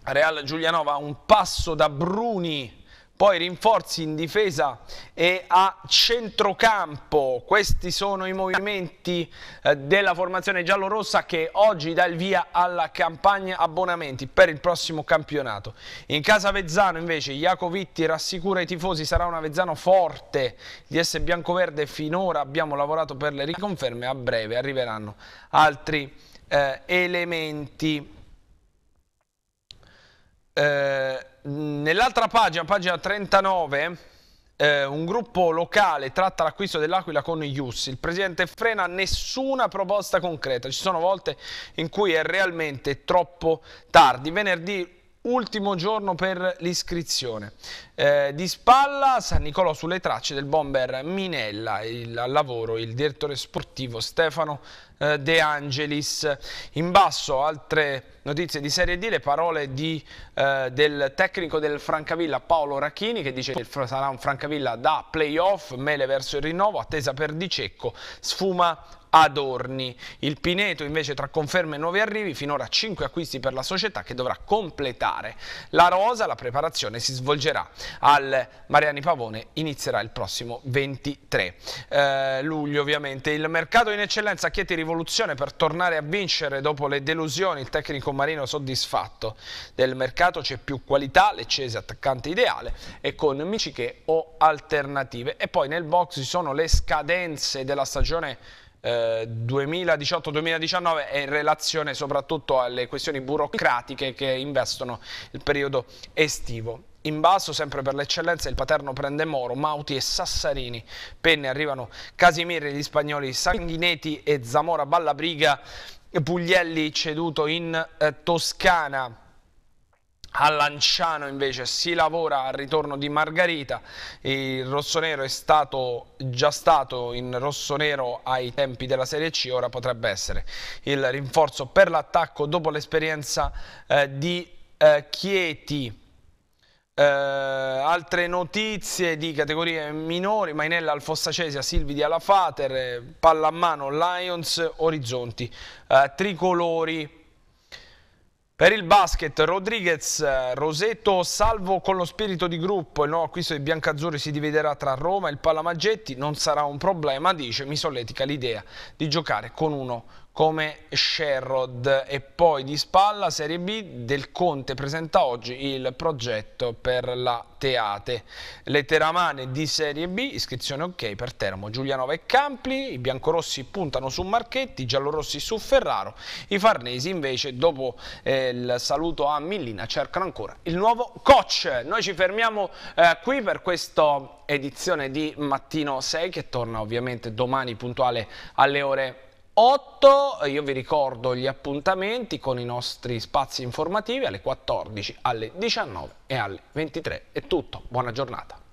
Real Giulianova un passo da Bruni poi rinforzi in difesa e a centrocampo. Questi sono i movimenti eh, della formazione giallorossa che oggi dà il via alla campagna abbonamenti per il prossimo campionato. In casa Vezzano invece Iacovitti rassicura i tifosi, sarà una Vezzano forte. Il DS Biancoverde finora abbiamo lavorato per le riconferme, a breve arriveranno altri eh, elementi. Eh, nell'altra pagina, pagina 39, eh, un gruppo locale tratta l'acquisto dell'Aquila con Ius. Il presidente frena nessuna proposta concreta. Ci sono volte in cui è realmente troppo tardi. Venerdì ultimo giorno per l'iscrizione. Eh, di spalla San Nicolò sulle tracce del bomber Minella, il, al lavoro il direttore sportivo Stefano eh, De Angelis. In basso altre notizie di Serie D, le parole di, eh, del tecnico del Francavilla Paolo Racchini che dice che sarà un Francavilla da playoff, mele verso il rinnovo, attesa per Di Cecco, sfuma Adorni. Il Pineto invece tra conferme e nuovi arrivi, finora 5 acquisti per la società che dovrà completare la rosa, la preparazione si svolgerà al Mariani Pavone, inizierà il prossimo 23 eh, luglio ovviamente. Il mercato in eccellenza Chieti rivoluzione per tornare a vincere dopo le delusioni, il tecnico Marino soddisfatto del mercato, c'è più qualità, Leccese attaccante ideale e con Michiche o alternative. E poi nel box ci sono le scadenze della stagione 2018-2019 è in relazione soprattutto alle questioni burocratiche che investono il periodo estivo. In basso, sempre per l'eccellenza, il Paterno prende Moro, Mauti e Sassarini. Penne arrivano Casimiri, gli spagnoli Sanguinetti e Zamora Ballabriga. Puglielli ceduto in eh, Toscana. A Lanciano invece si lavora al ritorno di Margarita, il rossonero è stato già stato in rossonero ai tempi della Serie C, ora potrebbe essere il rinforzo per l'attacco dopo l'esperienza eh, di eh, Chieti. Eh, altre notizie di categorie minori, Mainella al Fossacesia, Silvi di Alafater, eh, Pallamano, Lions, Orizzonti, eh, tricolori per il basket, Rodriguez, eh, Roseto, salvo con lo spirito di gruppo, il nuovo acquisto di Biancazzurri si dividerà tra Roma e il Palamaggetti, non sarà un problema, dice, mi solletica l'idea di giocare con uno come Sherrod e poi di spalla Serie B del Conte presenta oggi il progetto per la Teate. Lettera teramane di Serie B, iscrizione ok per Teramo, Giulianova e Campli, i biancorossi puntano su Marchetti, i giallorossi su Ferraro, i farnesi invece dopo eh, il saluto a Millina cercano ancora il nuovo coach. Noi ci fermiamo eh, qui per questa edizione di Mattino 6 che torna ovviamente domani puntuale alle ore 8, io vi ricordo gli appuntamenti con i nostri spazi informativi alle 14, alle 19 e alle 23. È tutto, buona giornata.